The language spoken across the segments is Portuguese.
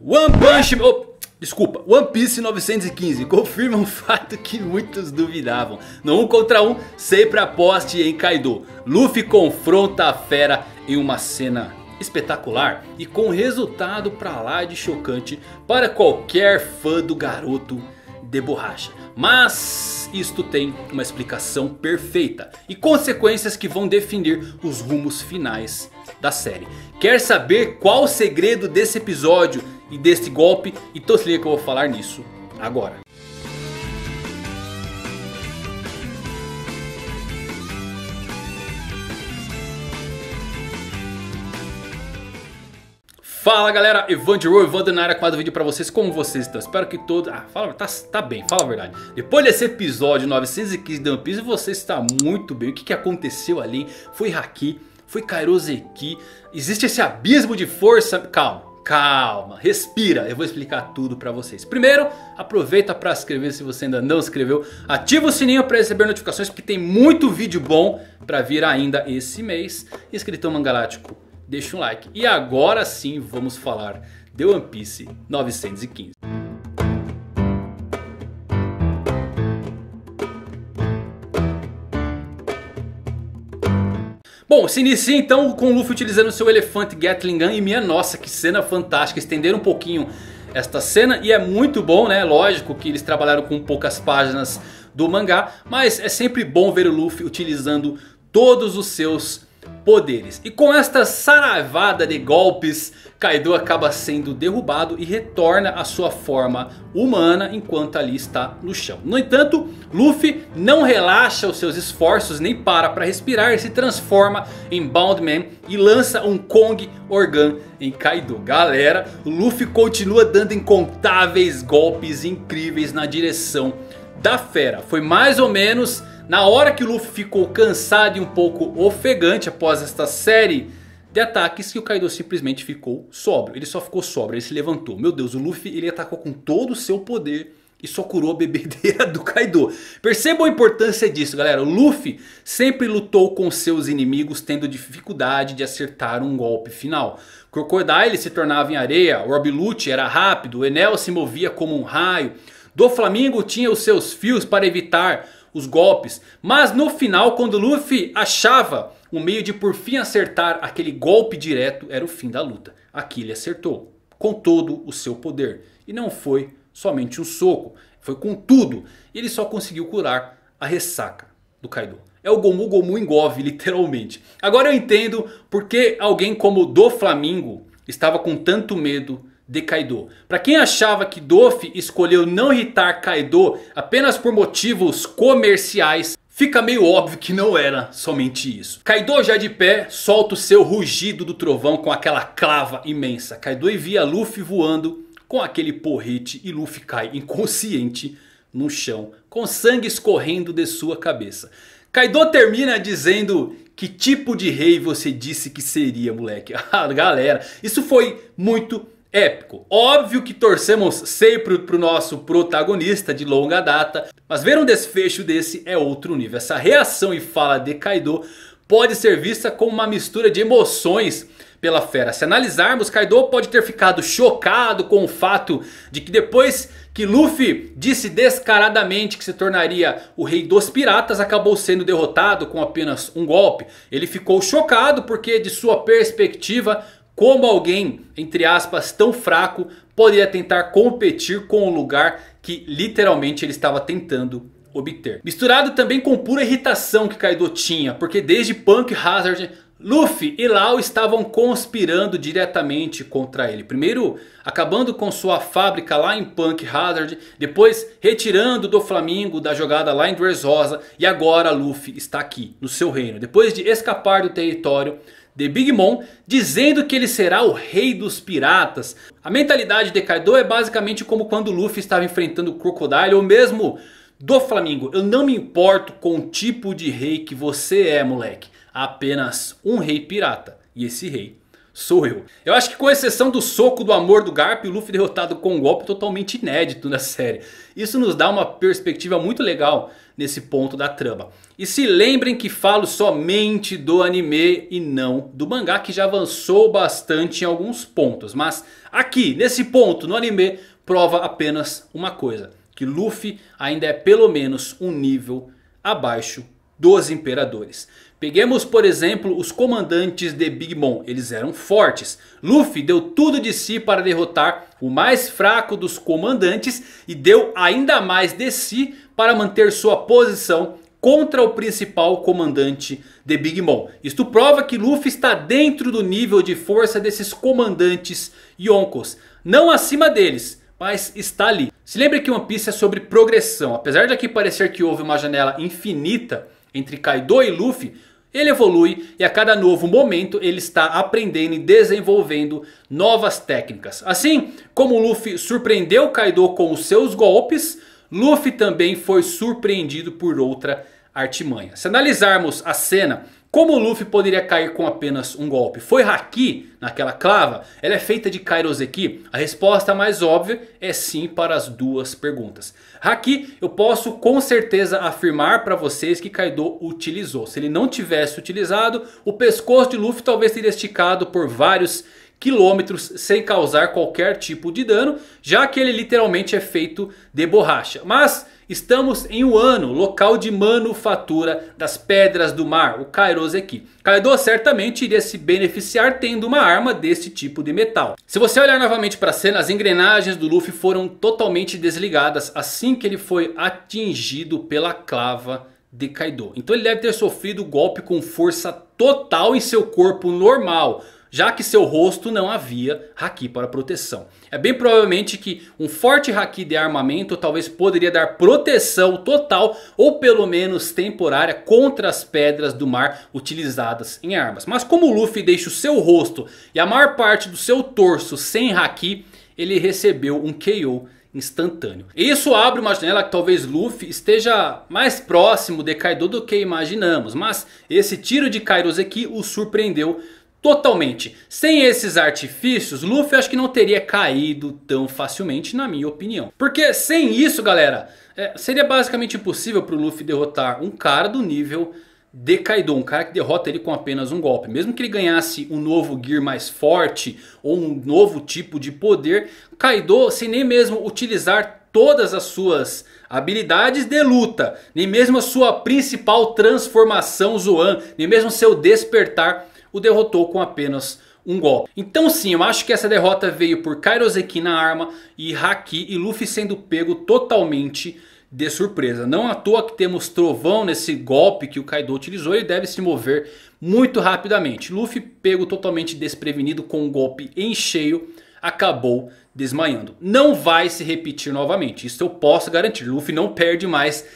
One Punch Man. Oh, desculpa, One Piece 915 confirma um fato que muitos duvidavam. No 1 um contra 1, um, sempre aposte em Kaido. Luffy confronta a fera em uma cena espetacular e com resultado pra lá de chocante para qualquer fã do garoto de borracha. Mas isto tem uma explicação perfeita e consequências que vão definir os rumos finais da série. Quer saber qual o segredo desse episódio e deste golpe. Então se liga que eu vou falar nisso agora. Fala galera, Evandro, Evandro na área com mais um vídeo pra vocês, como vocês estão? Espero que todos... Ah, fala, tá, tá bem, fala a verdade. Depois desse episódio 915 de One Piece, você está muito bem. O que, que aconteceu ali? Foi Haki, foi Kairoseki, existe esse abismo de força... Calma, Calma, respira, eu vou explicar tudo pra vocês. Primeiro, aproveita para se inscrever se você ainda não se inscreveu. Ativa o sininho para receber notificações porque tem muito vídeo bom pra vir ainda esse mês. Escritão Mangalático, deixa um like. E agora sim vamos falar de One Piece 915. Bom, se inicia então com o Luffy utilizando seu elefante Gatling Gun e minha nossa, que cena fantástica, estender um pouquinho esta cena e é muito bom, né? Lógico que eles trabalharam com poucas páginas do mangá, mas é sempre bom ver o Luffy utilizando todos os seus poderes. E com esta saravada de golpes, Kaido acaba sendo derrubado e retorna à sua forma humana enquanto ali está no chão. No entanto, Luffy não relaxa os seus esforços nem para para respirar e se transforma em Bound Man e lança um Kong Organ em Kaido. Galera, Luffy continua dando incontáveis golpes incríveis na direção da fera. Foi mais ou menos na hora que o Luffy ficou cansado e um pouco ofegante após esta série de ataques que o Kaido simplesmente ficou sóbrio. Ele só ficou sóbrio, ele se levantou. Meu Deus, o Luffy ele atacou com todo o seu poder e só curou a bebedeira do Kaido. Percebam a importância disso galera. O Luffy sempre lutou com seus inimigos tendo dificuldade de acertar um golpe final. Crocodile se tornava em areia, o Orbilut era rápido, o Enel se movia como um raio. Do Flamingo tinha os seus fios para evitar os golpes. Mas no final, quando Luffy achava o um meio de por fim acertar aquele golpe direto, era o fim da luta. Aqui ele acertou, com todo o seu poder. E não foi somente um soco, foi com tudo. Ele só conseguiu curar a ressaca do Kaido. É o Gomu Gomu Engove, literalmente. Agora eu entendo porque alguém como do Flamingo estava com tanto medo de Kaido. Para quem achava que Doff escolheu não irritar Kaido apenas por motivos comerciais, Fica meio óbvio que não era somente isso. Kaido já de pé solta o seu rugido do trovão com aquela clava imensa. Kaido envia Luffy voando com aquele porrete e Luffy cai inconsciente no chão. Com sangue escorrendo de sua cabeça. Kaido termina dizendo que tipo de rei você disse que seria moleque. Ah galera, isso foi muito épico. Óbvio que torcemos sempre para o nosso protagonista de longa data, mas ver um desfecho desse é outro nível. Essa reação e fala de Kaido pode ser vista como uma mistura de emoções pela fera. Se analisarmos, Kaido pode ter ficado chocado com o fato de que depois que Luffy disse descaradamente que se tornaria o rei dos piratas, acabou sendo derrotado com apenas um golpe. Ele ficou chocado porque de sua perspectiva como alguém, entre aspas, tão fraco poderia tentar competir com o lugar que literalmente ele estava tentando obter. Misturado também com pura irritação que Kaido tinha, porque desde Punk Hazard Luffy e Lau estavam conspirando diretamente contra ele. Primeiro acabando com sua fábrica lá em Punk Hazard. Depois retirando do Flamingo da jogada lá em Dressrosa. E agora Luffy está aqui no seu reino. Depois de escapar do território The Big Mom, dizendo que ele será o rei dos piratas. A mentalidade de Kaido é basicamente como quando Luffy estava enfrentando o Crocodile ou mesmo do Flamingo. Eu não me importo com o tipo de rei que você é, moleque. Apenas um rei pirata. E esse rei sou eu. Eu acho que com exceção do soco do amor do Garp, o Luffy derrotado com um golpe totalmente inédito na série. Isso nos dá uma perspectiva muito legal nesse ponto da trama. E se lembrem que falo somente do anime e não do mangá que já avançou bastante em alguns pontos. Mas aqui, nesse ponto, no anime, prova apenas uma coisa. Que Luffy ainda é pelo menos um nível abaixo dos Imperadores. Peguemos, por exemplo, os comandantes de Big Mom. Eles eram fortes. Luffy deu tudo de si para derrotar o mais fraco dos comandantes e deu ainda mais de si para manter sua posição contra o principal comandante de Big Mom. Isto prova que Luffy está dentro do nível de força desses comandantes Yonkos. Não acima deles, mas está ali. Se lembre que One Piece é sobre progressão. Apesar de aqui parecer que houve uma janela infinita entre Kaido e Luffy, ele evolui e a cada novo momento ele está aprendendo e desenvolvendo novas técnicas. Assim como Luffy surpreendeu Kaido com os seus golpes, Luffy também foi surpreendido por outra artimanha. Se analisarmos a cena como o Luffy poderia cair com apenas um golpe? Foi Haki naquela clava? Ela é feita de Kairoseki? A resposta mais óbvia é sim para as duas perguntas. Haki eu posso com certeza afirmar para vocês que Kaido utilizou. Se ele não tivesse utilizado, o pescoço de Luffy talvez teria esticado por vários quilômetros sem causar qualquer tipo de dano. Já que ele literalmente é feito de borracha. Mas... Estamos em Uano, local de manufatura das pedras do mar, o Kairoseki. Kaido certamente iria se beneficiar tendo uma arma desse tipo de metal. Se você olhar novamente para a cena, as engrenagens do Luffy foram totalmente desligadas assim que ele foi atingido pela clava de Kaido. Então ele deve ter sofrido o golpe com força total em seu corpo normal já que seu rosto não havia haki para proteção. É bem provavelmente que um forte haki de armamento talvez poderia dar proteção total ou pelo menos temporária contra as pedras do mar utilizadas em armas. Mas como o Luffy deixa o seu rosto e a maior parte do seu torso sem haki, ele recebeu um KO instantâneo. Isso abre uma janela que talvez Luffy esteja mais próximo de Kaido do que imaginamos. Mas esse tiro de Kairoseki o surpreendeu totalmente. Sem esses artifícios, Luffy acho que não teria caído tão facilmente, na minha opinião. Porque sem isso, galera, é, seria basicamente impossível pro Luffy derrotar um cara do nível de Kaido, um cara que derrota ele com apenas um golpe. Mesmo que ele ganhasse um novo gear mais forte ou um novo tipo de poder, Kaido, sem nem mesmo utilizar todas as suas habilidades de luta, nem mesmo a sua principal transformação Zoan, nem mesmo seu despertar o derrotou com apenas um golpe. Então sim, eu acho que essa derrota veio por Kairoseki na arma e Haki e Luffy sendo pego totalmente de surpresa. Não à toa que temos trovão nesse golpe que o Kaido utilizou. Ele deve se mover muito rapidamente. Luffy pego totalmente desprevenido com um golpe em cheio. Acabou desmaiando. Não vai se repetir novamente. Isso eu posso garantir. Luffy não perde mais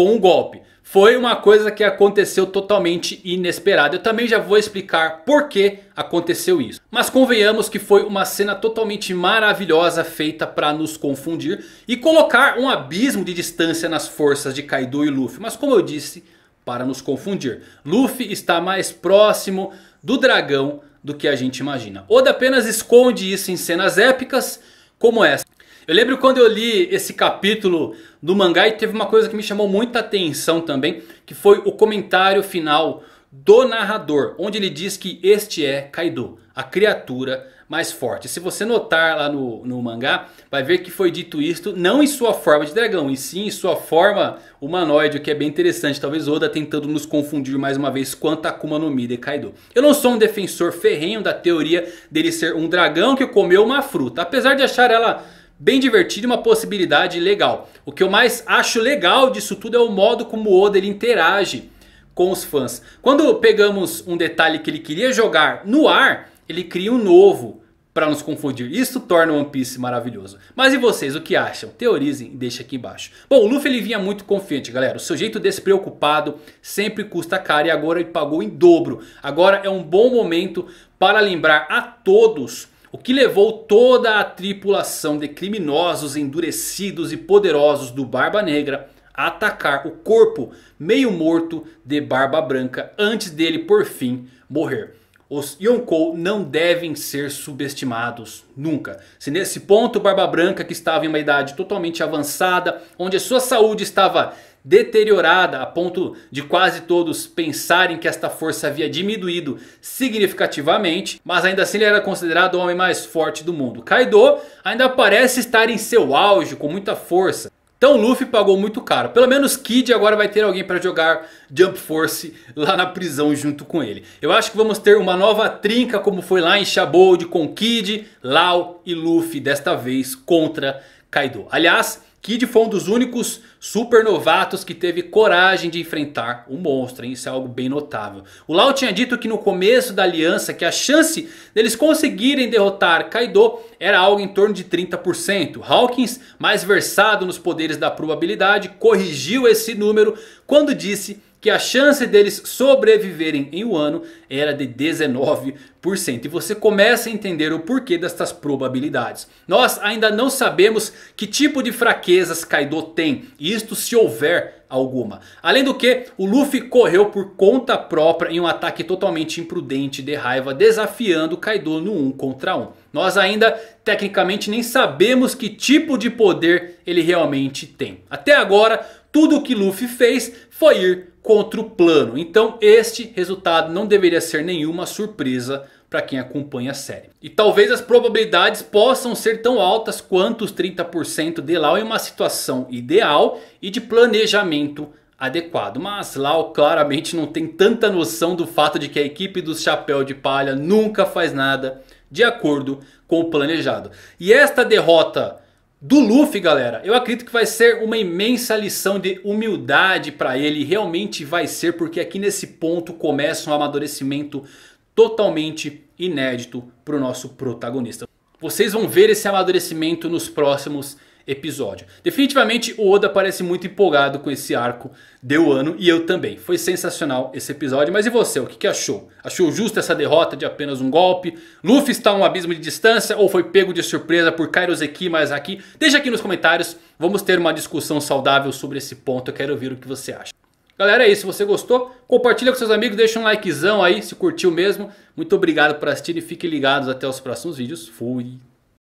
com o golpe. Foi uma coisa que aconteceu totalmente inesperada. Eu também já vou explicar por que aconteceu isso. Mas convenhamos que foi uma cena totalmente maravilhosa feita para nos confundir e colocar um abismo de distância nas forças de Kaido e Luffy. Mas como eu disse, para nos confundir. Luffy está mais próximo do dragão do que a gente imagina. Oda apenas esconde isso em cenas épicas como essa. Eu lembro quando eu li esse capítulo do mangá e teve uma coisa que me chamou muita atenção também, que foi o comentário final do narrador, onde ele diz que este é Kaido, a criatura mais forte. Se você notar lá no, no mangá, vai ver que foi dito isto não em sua forma de dragão, e sim em sua forma humanoide, o que é bem interessante. Talvez Oda tentando nos confundir mais uma vez quanto a Akuma no Mi de Kaido. Eu não sou um defensor ferrenho da teoria dele ser um dragão que comeu uma fruta, apesar de achar ela bem divertido e uma possibilidade legal. O que eu mais acho legal disso tudo é o modo como o Oda ele interage com os fãs. Quando pegamos um detalhe que ele queria jogar no ar, ele cria um novo para nos confundir. Isso torna One Piece maravilhoso. Mas e vocês, o que acham? Teorizem e deixem aqui embaixo. Bom, o Luffy ele vinha muito confiante, galera. O seu jeito despreocupado sempre custa caro e agora ele pagou em dobro. Agora é um bom momento para lembrar a todos o que levou toda a tripulação de criminosos endurecidos e poderosos do Barba Negra a atacar o corpo meio morto de Barba Branca antes dele por fim morrer. Os Yonkou não devem ser subestimados nunca. Se nesse ponto Barba Branca que estava em uma idade totalmente avançada, onde a sua saúde estava deteriorada a ponto de quase todos pensarem que esta força havia diminuído significativamente, mas ainda assim ele era considerado o homem mais forte do mundo. Kaido ainda parece estar em seu auge com muita força. Então Luffy pagou muito caro. Pelo menos Kid agora vai ter alguém para jogar Jump Force lá na prisão junto com ele. Eu acho que vamos ter uma nova trinca como foi lá em Shabold com Kid, Lau e Luffy. Desta vez contra Kaido. Aliás, Kid foi um dos únicos super novatos que teve coragem de enfrentar o um monstro, hein? isso é algo bem notável. O Lao tinha dito que no começo da aliança que a chance deles conseguirem derrotar Kaido era algo em torno de 30%. Hawkins, mais versado nos poderes da probabilidade, corrigiu esse número quando disse que a chance deles sobreviverem em um ano era de 19%. E você começa a entender o porquê destas probabilidades. Nós ainda não sabemos que tipo de fraquezas Kaido tem, e isto se houver alguma. Além do que, o Luffy correu por conta própria em um ataque totalmente imprudente de raiva, desafiando Kaido no 1 um contra 1. Um. Nós ainda, tecnicamente, nem sabemos que tipo de poder ele realmente tem. Até agora, tudo o que Luffy fez foi ir contra o plano. Então este resultado não deveria ser nenhuma surpresa para quem acompanha a série. E talvez as probabilidades possam ser tão altas quanto os 30% de Lau em uma situação ideal e de planejamento adequado. Mas Lau claramente não tem tanta noção do fato de que a equipe do Chapéu de Palha nunca faz nada de acordo com o planejado. E esta derrota do Luffy, galera. Eu acredito que vai ser uma imensa lição de humildade para ele. Realmente vai ser, porque aqui nesse ponto começa um amadurecimento totalmente inédito para o nosso protagonista. Vocês vão ver esse amadurecimento nos próximos episódio. Definitivamente o Oda parece muito empolgado com esse arco deu ano e eu também. Foi sensacional esse episódio, mas e você, o que, que achou? Achou justa essa derrota de apenas um golpe? Luffy está a um abismo de distância ou foi pego de surpresa por Kairoseki mais aqui? Deixa aqui nos comentários, vamos ter uma discussão saudável sobre esse ponto, eu quero ouvir o que você acha. Galera, é isso. Se você gostou, compartilha com seus amigos, deixa um likezão aí se curtiu mesmo. Muito obrigado por assistir e fiquem ligados até os próximos vídeos. Fui!